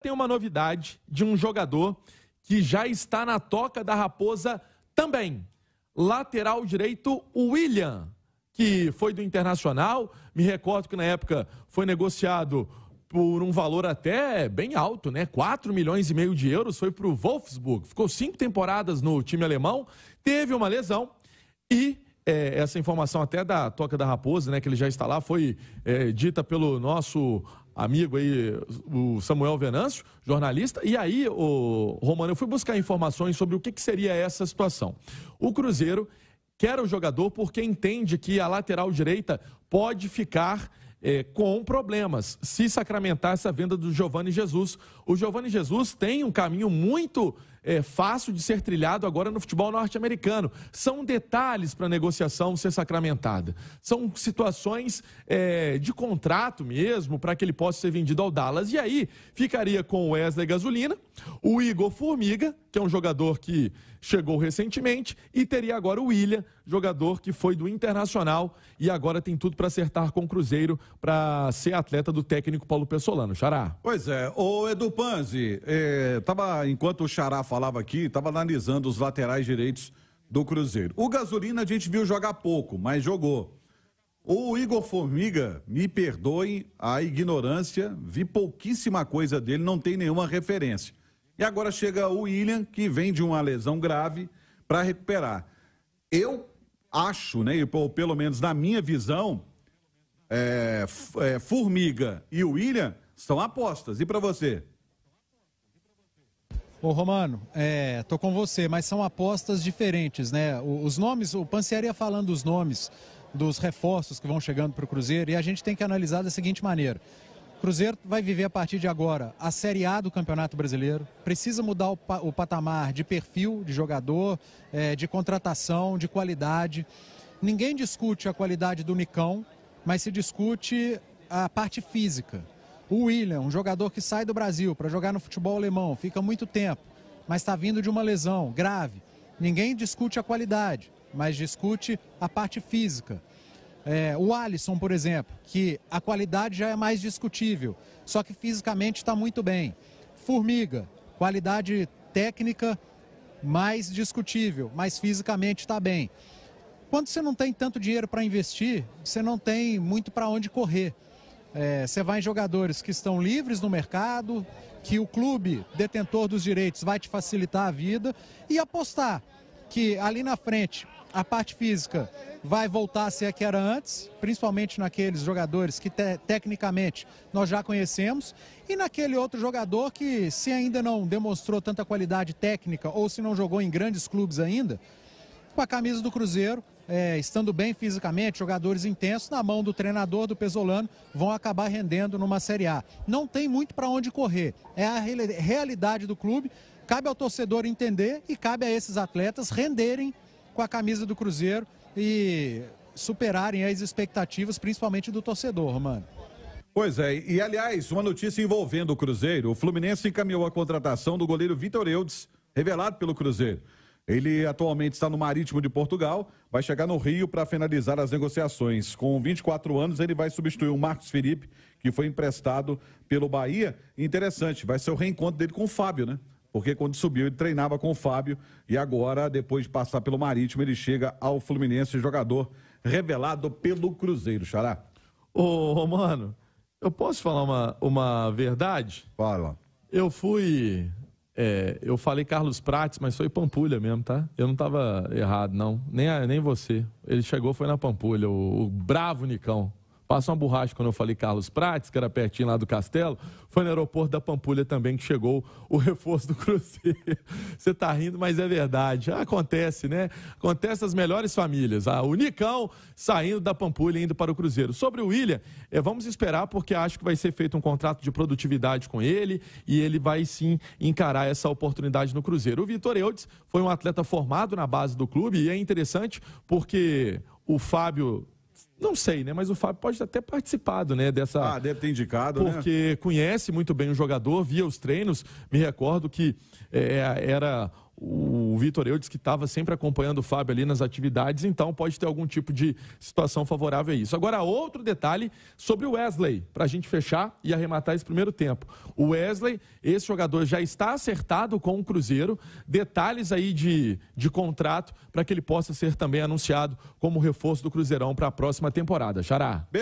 tem uma novidade de um jogador que já está na toca da raposa também. Lateral direito, William, que foi do Internacional. Me recordo que na época foi negociado por um valor até bem alto, né? 4 milhões e meio de euros foi para o Wolfsburg. Ficou cinco temporadas no time alemão, teve uma lesão e é, essa informação até da Toca da Raposa, né? Que ele já está lá, foi é, dita pelo nosso amigo aí, o Samuel Venâncio, jornalista. E aí, o Romano, eu fui buscar informações sobre o que, que seria essa situação. O Cruzeiro quer o jogador porque entende que a lateral direita pode ficar é, com problemas se sacramentar essa venda do Giovanni Jesus. O Giovanni Jesus tem um caminho muito é, fácil de ser trilhado agora no futebol norte-americano. São detalhes para a negociação ser sacramentada. São situações é, de contrato mesmo para que ele possa ser vendido ao Dallas. E aí ficaria com o Wesley Gasolina, o Igor Formiga, que é um jogador que chegou recentemente, e teria agora o William, jogador que foi do Internacional e agora tem tudo para acertar com o Cruzeiro para ser atleta do técnico Paulo Pessolano. Xará. Pois é, o Edu Panzi, eh, tava, enquanto o Xará falava aqui, estava analisando os laterais direitos do Cruzeiro. O Gasolina a gente viu jogar pouco, mas jogou. O Igor Formiga, me perdoe a ignorância, vi pouquíssima coisa dele, não tem nenhuma referência. E agora chega o William, que vem de uma lesão grave, para recuperar. Eu acho, né, ou pelo menos na minha visão, é, é, Formiga e o William são apostas. E para você? Ô Romano, é, tô com você, mas são apostas diferentes, né? Os nomes, o Pancieri ia falando os nomes dos reforços que vão chegando para o Cruzeiro e a gente tem que analisar da seguinte maneira. Cruzeiro vai viver a partir de agora a Série A do Campeonato Brasileiro, precisa mudar o, pa o patamar de perfil de jogador, é, de contratação, de qualidade. Ninguém discute a qualidade do Nicão, mas se discute a parte física o William, um jogador que sai do Brasil para jogar no futebol alemão, fica muito tempo, mas está vindo de uma lesão grave. Ninguém discute a qualidade, mas discute a parte física. É, o Alisson, por exemplo, que a qualidade já é mais discutível, só que fisicamente está muito bem. Formiga, qualidade técnica mais discutível, mas fisicamente está bem. Quando você não tem tanto dinheiro para investir, você não tem muito para onde correr. É, você é, vai em jogadores que estão livres no mercado, que o clube detentor dos direitos vai te facilitar a vida e apostar que ali na frente a parte física vai voltar a ser a que era antes, principalmente naqueles jogadores que te, tecnicamente nós já conhecemos e naquele outro jogador que se ainda não demonstrou tanta qualidade técnica ou se não jogou em grandes clubes ainda, com a camisa do Cruzeiro, é, estando bem fisicamente, jogadores intensos, na mão do treinador do Pesolano, vão acabar rendendo numa Série A. Não tem muito para onde correr, é a realidade do clube. Cabe ao torcedor entender e cabe a esses atletas renderem com a camisa do Cruzeiro e superarem as expectativas, principalmente do torcedor, Romano. Pois é, e aliás, uma notícia envolvendo o Cruzeiro: o Fluminense encaminhou a contratação do goleiro Vitor Eudes, revelado pelo Cruzeiro. Ele atualmente está no Marítimo de Portugal, vai chegar no Rio para finalizar as negociações. Com 24 anos, ele vai substituir o Marcos Felipe, que foi emprestado pelo Bahia. Interessante, vai ser o reencontro dele com o Fábio, né? Porque quando subiu, ele treinava com o Fábio e agora, depois de passar pelo Marítimo, ele chega ao Fluminense, jogador revelado pelo Cruzeiro, Xará. Ô, Romano, eu posso falar uma, uma verdade? Fala. Eu fui é, eu falei Carlos Prates, mas foi Pampulha mesmo, tá? Eu não estava errado, não. Nem, a, nem você. Ele chegou, foi na Pampulha, o, o bravo Nicão. Passa uma borracha quando eu falei Carlos Prates, que era pertinho lá do Castelo. Foi no aeroporto da Pampulha também que chegou o reforço do Cruzeiro. Você tá rindo, mas é verdade. Ah, acontece, né? Acontece as melhores famílias. Ah, o Nicão saindo da Pampulha e indo para o Cruzeiro. Sobre o William, é, vamos esperar porque acho que vai ser feito um contrato de produtividade com ele e ele vai sim encarar essa oportunidade no Cruzeiro. O Vitor Eudes foi um atleta formado na base do clube e é interessante porque o Fábio não sei, né? Mas o Fábio pode até participado, né? Dessa. Ah, deve ter indicado, né? Porque né? conhece muito bem o jogador, via os treinos. Me recordo que é, era o Vitor Eudes, que estava sempre acompanhando o Fábio ali nas atividades, então pode ter algum tipo de situação favorável a isso. Agora, outro detalhe sobre o Wesley, para a gente fechar e arrematar esse primeiro tempo. O Wesley, esse jogador já está acertado com o Cruzeiro, detalhes aí de, de contrato para que ele possa ser também anunciado como reforço do Cruzeirão para a próxima temporada. Xará. Beleza.